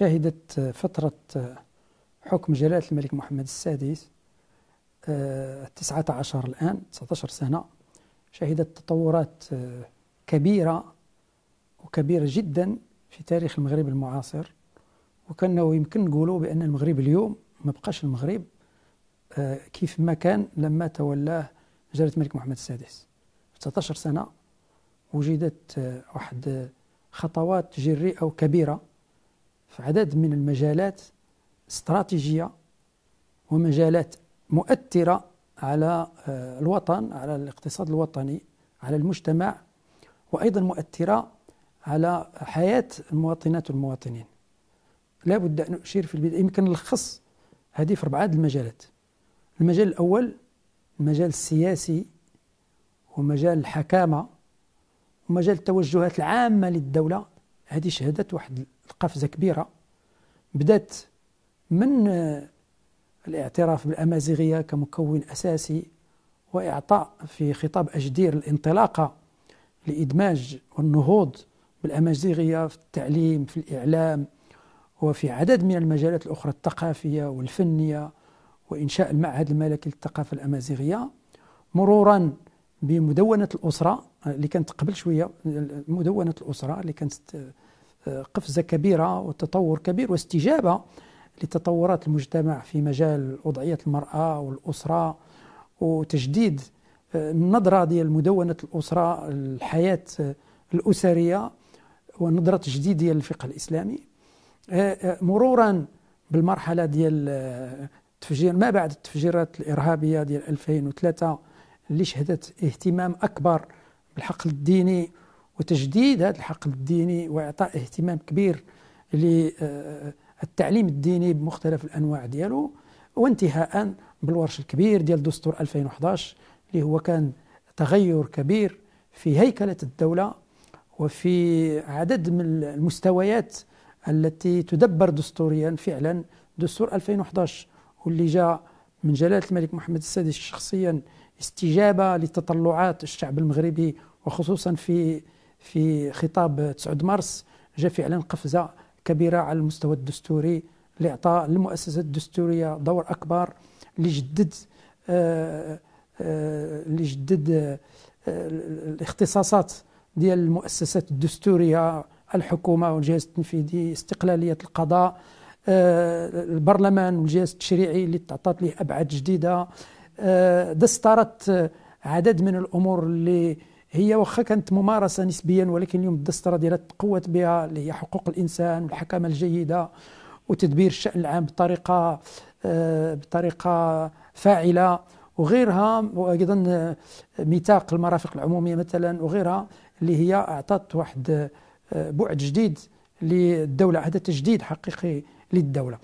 شهدت فترة حكم جلالة الملك محمد السادس آه، تسعة عشر الآن 19 سنة شهدت تطورات آه، كبيرة وكبيرة جدا في تاريخ المغرب المعاصر وكانه يمكن نقولوا بأن المغرب اليوم ما بقاش المغرب آه، كيف ما كان لما تولاه جلالة الملك محمد السادس 19 سنة وجدت واحد خطوات جريئة وكبيرة في عدد من المجالات استراتيجية ومجالات مؤثرة على آه، الوطن على الاقتصاد الوطني على المجتمع وأيضا مؤثرة على حياة المواطنات والمواطنين لا بد أن أشير في البداية يمكن نلخص هذه في أربعة المجالات المجال الأول المجال السياسي ومجال الحكامة ومجال التوجهات العامة للدولة هذه شهادات واحد القفزه كبيره بدات من الاعتراف بالامازيغيه كمكون اساسي واعطاء في خطاب اجدير الانطلاقه لادماج والنهوض بالامازيغيه في التعليم في الاعلام وفي عدد من المجالات الاخرى الثقافيه والفنيه وانشاء المعهد الملكي للثقافه الامازيغيه مرورا بمدونه الاسره اللي كانت قبل شويه مدونه الاسره اللي كانت آه، قفزه كبيره وتطور كبير واستجابه لتطورات المجتمع في مجال وضعيه المراه والاسره وتجديد النظره آه، ديال مدونه الاسره الحياه آه، الاسريه ونظره جديده ديال الفقه الاسلامي مرورا بالمرحله ديال التفجير ما بعد التفجيرات الارهابيه ديال 2003 اللي شهدت اهتمام أكبر بالحقل الديني وتجديد هذا الحقل الديني وإعطاء اهتمام كبير للتعليم الديني بمختلف الأنواع ديالو وانتهاء بالورش الكبير ديال دستور 2011 اللي هو كان تغير كبير في هيكلة الدولة وفي عدد من المستويات التي تدبر دستوريا فعلا دستور 2011 واللي جاء من جلالة الملك محمد السادس شخصيا استجابة لتطلعات الشعب المغربي وخصوصا في في خطاب 9 مارس جاء فعلا قفزة كبيرة على المستوى الدستوري لإعطاء المؤسسة الدستورية دور أكبر لجدد آه، آه، لجدد آه، الاختصاصات ديال المؤسسات الدستورية الحكومة والجهاز التنفيذي استقلالية القضاء آه، البرلمان والجهاز التشريعي اللي تعطات ليه ابعاد جديده آه، دسترت عدد من الامور اللي هي واخا كانت ممارسه نسبيا ولكن اليوم الدستره ديالها تقوت بها اللي هي حقوق الانسان والحكمه الجيده وتدبير الشان العام بطريقه آه، بطريقه فاعله وغيرها وايضا ميثاق المرافق العموميه مثلا وغيرها اللي هي اعطت واحد بعد جديد للدوله هذا تجديد حقيقي للدولة